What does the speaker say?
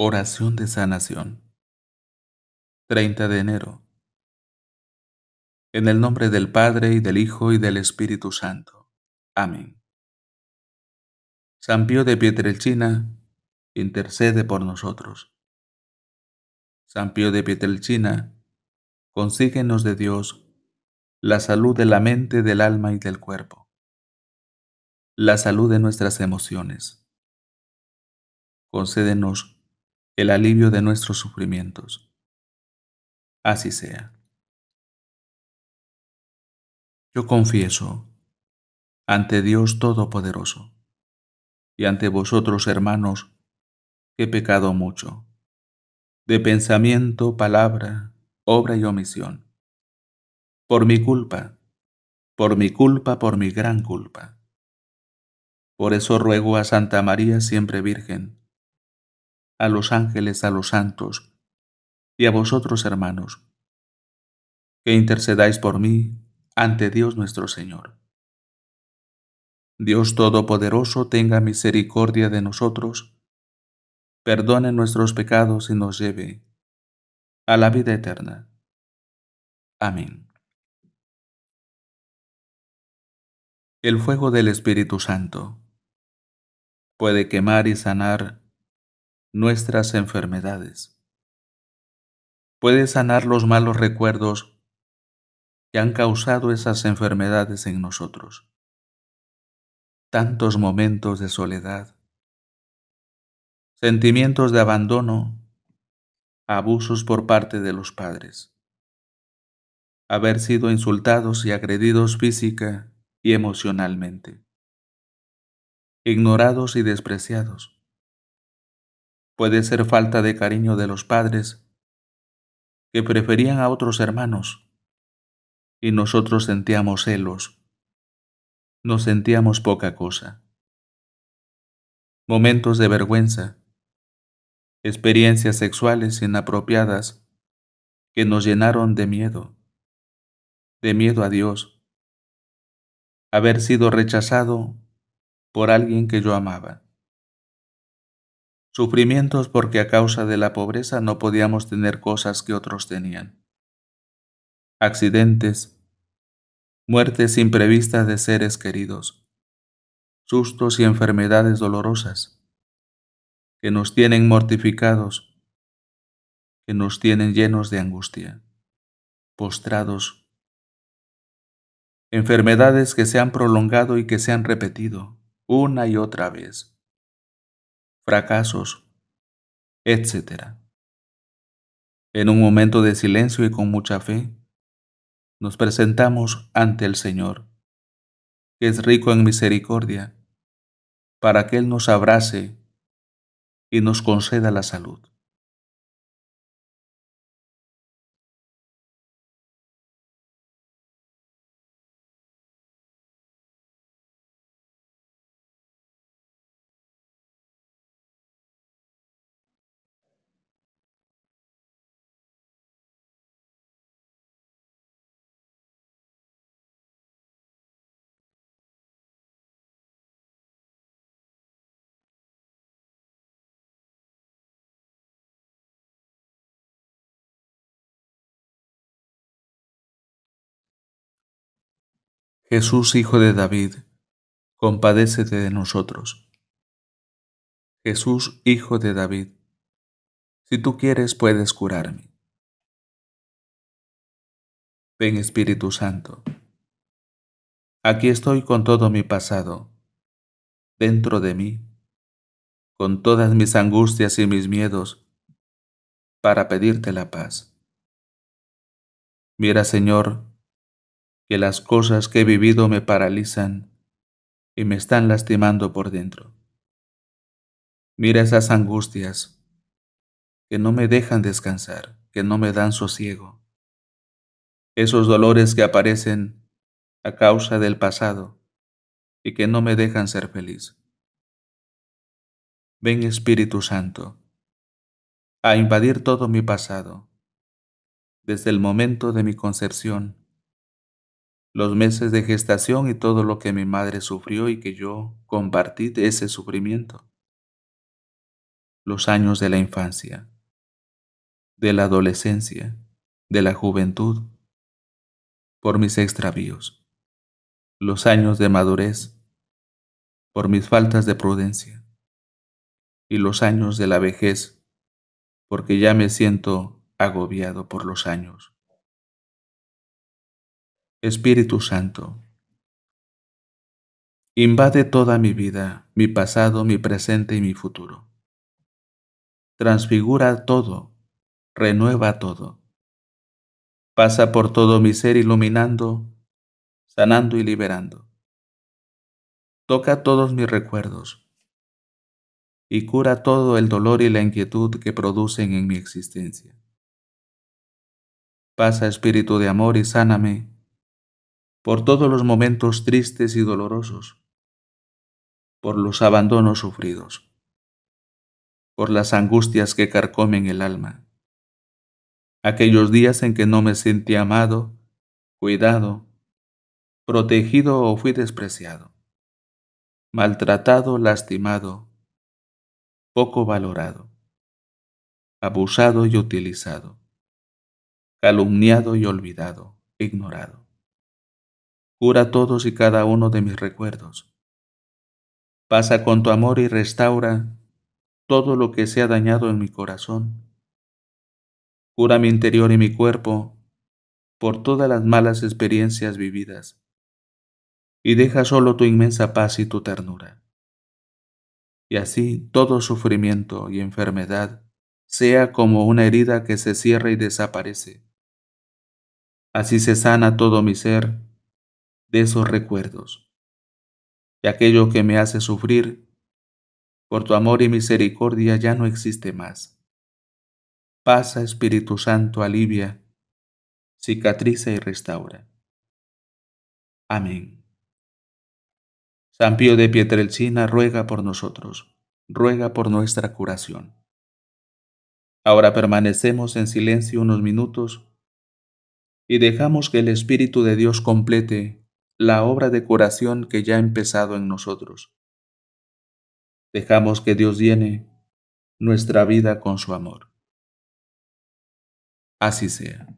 Oración de sanación. 30 de enero. En el nombre del Padre y del Hijo y del Espíritu Santo. Amén. San Pío de Pietrelcina, intercede por nosotros. San Pío de Pietrelcina, consíguenos de Dios la salud de la mente, del alma y del cuerpo, la salud de nuestras emociones. Concédenos el alivio de nuestros sufrimientos. Así sea. Yo confieso ante Dios Todopoderoso y ante vosotros, hermanos, que he pecado mucho, de pensamiento, palabra, obra y omisión, por mi culpa, por mi culpa, por mi gran culpa. Por eso ruego a Santa María, siempre Virgen, a los ángeles, a los santos, y a vosotros, hermanos, que intercedáis por mí ante Dios nuestro Señor. Dios Todopoderoso tenga misericordia de nosotros, perdone nuestros pecados y nos lleve a la vida eterna. Amén. El fuego del Espíritu Santo puede quemar y sanar nuestras enfermedades. Puede sanar los malos recuerdos que han causado esas enfermedades en nosotros. Tantos momentos de soledad, sentimientos de abandono, abusos por parte de los padres, haber sido insultados y agredidos física y emocionalmente, ignorados y despreciados Puede ser falta de cariño de los padres que preferían a otros hermanos y nosotros sentíamos celos. Nos sentíamos poca cosa. Momentos de vergüenza. Experiencias sexuales inapropiadas que nos llenaron de miedo. De miedo a Dios. Haber sido rechazado por alguien que yo amaba sufrimientos porque a causa de la pobreza no podíamos tener cosas que otros tenían, accidentes, muertes imprevistas de seres queridos, sustos y enfermedades dolorosas, que nos tienen mortificados, que nos tienen llenos de angustia, postrados, enfermedades que se han prolongado y que se han repetido una y otra vez fracasos, etc. En un momento de silencio y con mucha fe, nos presentamos ante el Señor, que es rico en misericordia, para que Él nos abrace y nos conceda la salud. Jesús, Hijo de David, compadécete de nosotros. Jesús, Hijo de David, si tú quieres puedes curarme. Ven Espíritu Santo, aquí estoy con todo mi pasado, dentro de mí, con todas mis angustias y mis miedos, para pedirte la paz. Mira, Señor, que las cosas que he vivido me paralizan y me están lastimando por dentro. Mira esas angustias que no me dejan descansar, que no me dan sosiego. Esos dolores que aparecen a causa del pasado y que no me dejan ser feliz. Ven Espíritu Santo a invadir todo mi pasado, desde el momento de mi concepción los meses de gestación y todo lo que mi madre sufrió y que yo compartí de ese sufrimiento. Los años de la infancia, de la adolescencia, de la juventud, por mis extravíos. Los años de madurez, por mis faltas de prudencia. Y los años de la vejez, porque ya me siento agobiado por los años. Espíritu Santo. Invade toda mi vida, mi pasado, mi presente y mi futuro. Transfigura todo, renueva todo. Pasa por todo mi ser iluminando, sanando y liberando. Toca todos mis recuerdos y cura todo el dolor y la inquietud que producen en mi existencia. Pasa espíritu de amor y sáname por todos los momentos tristes y dolorosos, por los abandonos sufridos, por las angustias que carcomen el alma, aquellos días en que no me sentí amado, cuidado, protegido o fui despreciado, maltratado, lastimado, poco valorado, abusado y utilizado, calumniado y olvidado, ignorado cura todos y cada uno de mis recuerdos. Pasa con tu amor y restaura todo lo que se ha dañado en mi corazón. Cura mi interior y mi cuerpo por todas las malas experiencias vividas, y deja solo tu inmensa paz y tu ternura. Y así todo sufrimiento y enfermedad sea como una herida que se cierra y desaparece. Así se sana todo mi ser de esos recuerdos, de aquello que me hace sufrir, por tu amor y misericordia ya no existe más. Pasa, Espíritu Santo, alivia, cicatriza y restaura. Amén. San Pío de Pietrelcina ruega por nosotros, ruega por nuestra curación. Ahora permanecemos en silencio unos minutos y dejamos que el Espíritu de Dios complete la obra de curación que ya ha empezado en nosotros. Dejamos que Dios llene nuestra vida con su amor. Así sea.